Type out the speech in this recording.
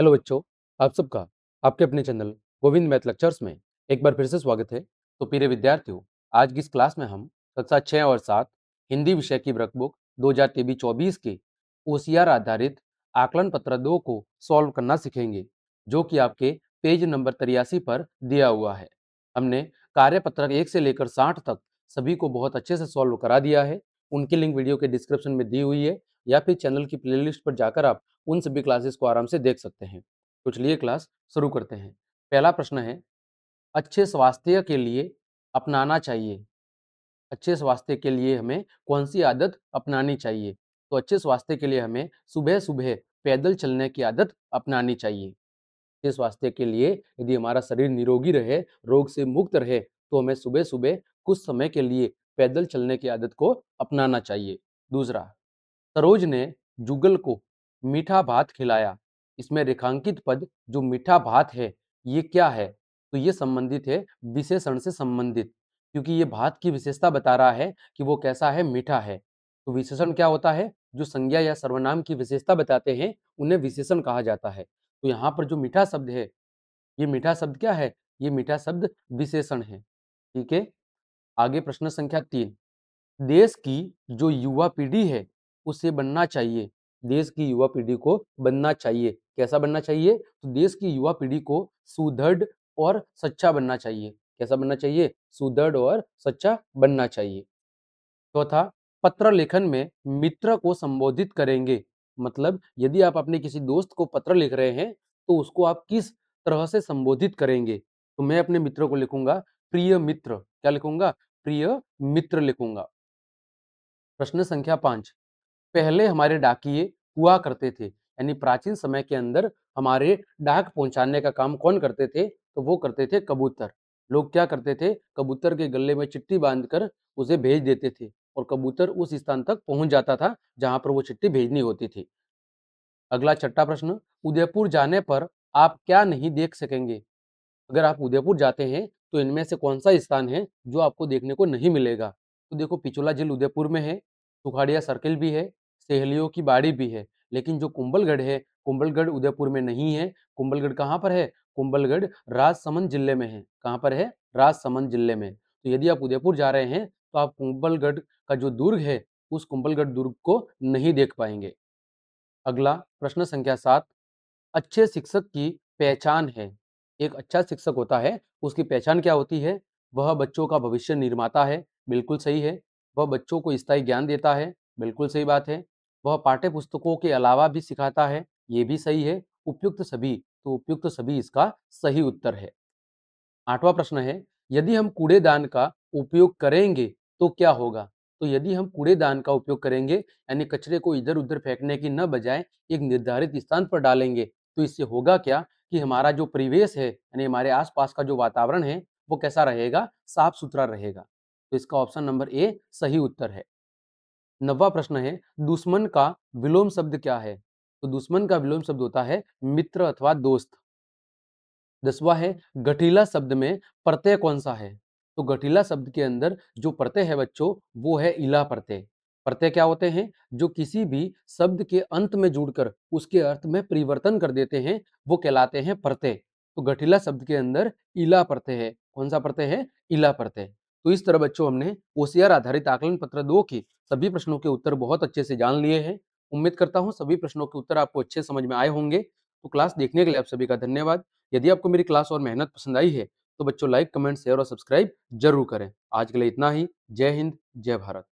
hello बच्चों आप सबका आपके अपने चैनल गोविंद मैथ लेक्चर्स में एक बार फिर से स्वागत है तो प्रिय विद्यार्थियों आज की इस क्लास में हम कक्षा छः और सात हिंदी विषय की वर्क बुक दो हजार तेबी चौबीस के ओ आधारित आकलन पत्र दो को सॉल्व करना सीखेंगे जो कि आपके पेज नंबर तिरासी पर दिया हुआ है हमने कार्य पत्रक एक से लेकर साठ तक सभी को बहुत अच्छे से सॉल्व करा दिया है उनकी लिंक वीडियो के डिस्क्रिप्शन में दी हुई है या फिर चैनल की प्लेलिस्ट पर जाकर आप उन सभी क्लासेस को आराम से देख सकते हैं तो चलिए क्लास शुरू करते हैं पहला प्रश्न है अच्छे स्वास्थ्य के लिए अपनाना चाहिए अच्छे स्वास्थ्य के लिए हमें कौन सी आदत अपनानी चाहिए तो अच्छे स्वास्थ्य के लिए हमें सुबह सुबह पैदल चलने की आदत अपनानी चाहिए अच्छे स्वास्थ्य के लिए यदि हमारा शरीर निरोगी रहे रोग से मुक्त रहे तो हमें सुबह सुबह कुछ समय के लिए पैदल चलने की आदत को अपनाना चाहिए दूसरा सरोज ने जुगल को मीठा भात खिलाया इसमें रेखांकित पद जो मीठा भात है ये क्या है तो ये संबंधित है विशेषण से संबंधित क्योंकि ये भात की विशेषता बता रहा है कि वो कैसा है मीठा है तो विशेषण क्या होता है जो संज्ञा या सर्वनाम की विशेषता बताते हैं उन्हें विशेषण कहा जाता है तो यहाँ पर जो मीठा शब्द है ये मीठा शब्द क्या है ये मीठा शब्द विशेषण है ठीक है आगे प्रश्न संख्या तीन देश की जो युवा पीढ़ी है उसे बनना चाहिए देश की युवा पीढ़ी को बनना चाहिए कैसा बनना चाहिए तो देश की युवा पीढ़ी को सुदृढ़ और सच्चा बनना चाहिए कैसा बनना चाहिए सुदृढ़ और सच्चा बनना चाहिए चौथा तो पत्र लेखन में मित्र को संबोधित करेंगे मतलब यदि आप अपने किसी दोस्त को पत्र लिख रहे हैं तो उसको आप किस तरह से संबोधित करेंगे तो मैं अपने मित्र को लिखूंगा प्रिय मित्र क्या लिखूंगा प्रिय मित्र लिखूंगा प्रश्न संख्या पांच पहले हमारे डाकिए हुआ करते थे यानी प्राचीन समय के अंदर हमारे डाक पहुंचाने का काम कौन करते थे तो वो करते थे कबूतर लोग क्या करते थे कबूतर के गले में चिट्ठी बांधकर उसे भेज देते थे और कबूतर उस स्थान तक पहुंच जाता था जहां पर वो चिट्ठी भेजनी होती थी अगला छठा प्रश्न उदयपुर जाने पर आप क्या नहीं देख सकेंगे अगर आप उदयपुर जाते हैं तो इनमें से कौन सा स्थान है जो आपको देखने को नहीं मिलेगा तो देखो पिछोला झील उदयपुर में है सुखाड़िया सर्किल भी है सहेलियों की बाड़ी भी है लेकिन जो कुंबलगढ़ है कुंबलगढ़ उदयपुर में नहीं है कुंबलगढ़ कहाँ पर है कुंबलगढ़ राजसमंद जिले में है कहाँ पर है राजसमंद जिले में तो यदि आप उदयपुर जा रहे हैं तो आप कुंबलगढ़ का जो दुर्ग है उस कुंबलगढ़ दुर्ग को नहीं देख पाएंगे अगला प्रश्न संख्या सात अच्छे शिक्षक की पहचान है एक अच्छा शिक्षक होता है उसकी पहचान क्या होती है वह बच्चों का भविष्य निर्माता है बिल्कुल सही है वह बच्चों को स्थायी ज्ञान देता है बिल्कुल सही बात है वह पाठ्य पुस्तकों के अलावा भी सिखाता है ये भी सही है उपयुक्त सभी तो उपयुक्त सभी इसका सही उत्तर है आठवां प्रश्न है यदि हम कूड़ेदान का उपयोग करेंगे तो क्या होगा तो यदि हम कूड़ेदान का उपयोग करेंगे यानी कचरे को इधर उधर फेंकने की न बजाय एक निर्धारित स्थान पर डालेंगे तो इससे होगा क्या कि हमारा जो परिवेश है यानी हमारे आसपास का जो वातावरण है वो कैसा रहेगा साफ सुथरा रहेगा तो इसका ऑप्शन नंबर ए सही उत्तर है नवा प्रश्न है दुश्मन का विलोम शब्द क्या है तो दुश्मन का विलोम शब्द होता है मित्र अथवा दोस्त दसवा है गठीला शब्द में प्रत्यय कौन सा है तो गठीला शब्द के अंदर जो प्रत्यय है बच्चों वो है इला प्रत्यय प्रत्यय क्या होते हैं जो किसी भी शब्द के अंत में जुड़कर उसके अर्थ में परिवर्तन कर देते हैं वो कहलाते हैं प्रत्यय तो गठिला शब्द के अंदर इला प्रत्यय है कौन सा प्रत्यय है इला प्रत्यय तो इस तरह बच्चों हमने ओसीआर आधारित आकलन पत्र दो के सभी प्रश्नों के उत्तर बहुत अच्छे से जान लिए हैं उम्मीद करता हूँ सभी प्रश्नों के उत्तर आपको अच्छे समझ में आए होंगे तो क्लास देखने के लिए आप सभी का धन्यवाद यदि आपको मेरी क्लास और मेहनत पसंद आई है तो बच्चों लाइक कमेंट शेयर और सब्सक्राइब जरूर करें आज के लिए इतना ही जय हिंद जय भारत